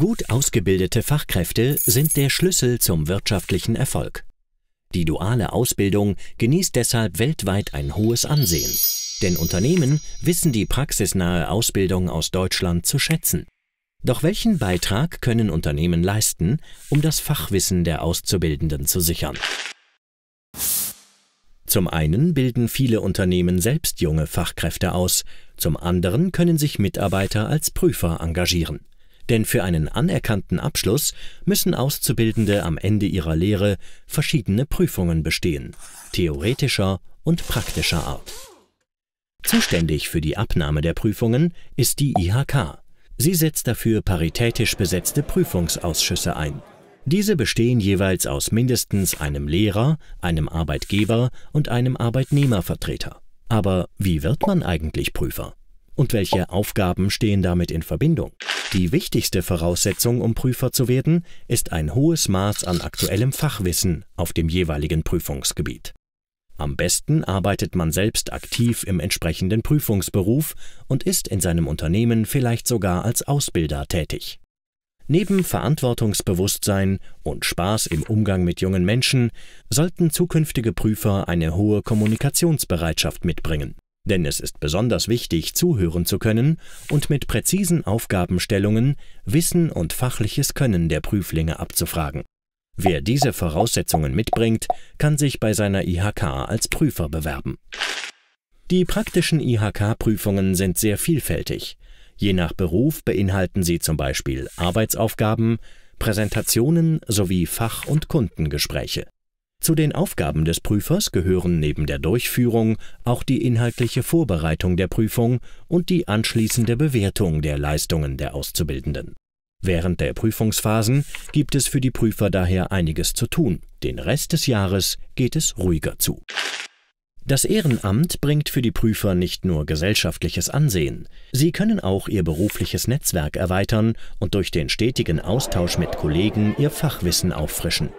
Gut ausgebildete Fachkräfte sind der Schlüssel zum wirtschaftlichen Erfolg. Die duale Ausbildung genießt deshalb weltweit ein hohes Ansehen, denn Unternehmen wissen die praxisnahe Ausbildung aus Deutschland zu schätzen. Doch welchen Beitrag können Unternehmen leisten, um das Fachwissen der Auszubildenden zu sichern? Zum einen bilden viele Unternehmen selbst junge Fachkräfte aus, zum anderen können sich Mitarbeiter als Prüfer engagieren. Denn für einen anerkannten Abschluss müssen Auszubildende am Ende ihrer Lehre verschiedene Prüfungen bestehen, theoretischer und praktischer Art. Zuständig für die Abnahme der Prüfungen ist die IHK. Sie setzt dafür paritätisch besetzte Prüfungsausschüsse ein. Diese bestehen jeweils aus mindestens einem Lehrer, einem Arbeitgeber und einem Arbeitnehmervertreter. Aber wie wird man eigentlich Prüfer? und welche Aufgaben stehen damit in Verbindung. Die wichtigste Voraussetzung, um Prüfer zu werden, ist ein hohes Maß an aktuellem Fachwissen auf dem jeweiligen Prüfungsgebiet. Am besten arbeitet man selbst aktiv im entsprechenden Prüfungsberuf und ist in seinem Unternehmen vielleicht sogar als Ausbilder tätig. Neben Verantwortungsbewusstsein und Spaß im Umgang mit jungen Menschen sollten zukünftige Prüfer eine hohe Kommunikationsbereitschaft mitbringen. Denn es ist besonders wichtig, zuhören zu können und mit präzisen Aufgabenstellungen Wissen und fachliches Können der Prüflinge abzufragen. Wer diese Voraussetzungen mitbringt, kann sich bei seiner IHK als Prüfer bewerben. Die praktischen IHK-Prüfungen sind sehr vielfältig. Je nach Beruf beinhalten sie zum Beispiel Arbeitsaufgaben, Präsentationen sowie Fach- und Kundengespräche. Zu den Aufgaben des Prüfers gehören neben der Durchführung auch die inhaltliche Vorbereitung der Prüfung und die anschließende Bewertung der Leistungen der Auszubildenden. Während der Prüfungsphasen gibt es für die Prüfer daher einiges zu tun. Den Rest des Jahres geht es ruhiger zu. Das Ehrenamt bringt für die Prüfer nicht nur gesellschaftliches Ansehen, sie können auch ihr berufliches Netzwerk erweitern und durch den stetigen Austausch mit Kollegen ihr Fachwissen auffrischen.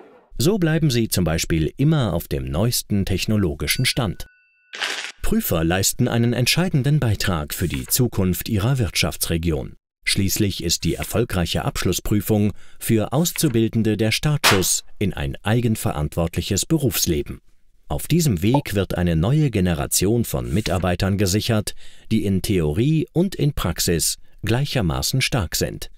So bleiben Sie zum Beispiel immer auf dem neuesten technologischen Stand. Prüfer leisten einen entscheidenden Beitrag für die Zukunft ihrer Wirtschaftsregion. Schließlich ist die erfolgreiche Abschlussprüfung für Auszubildende der Startschuss in ein eigenverantwortliches Berufsleben. Auf diesem Weg wird eine neue Generation von Mitarbeitern gesichert, die in Theorie und in Praxis gleichermaßen stark sind.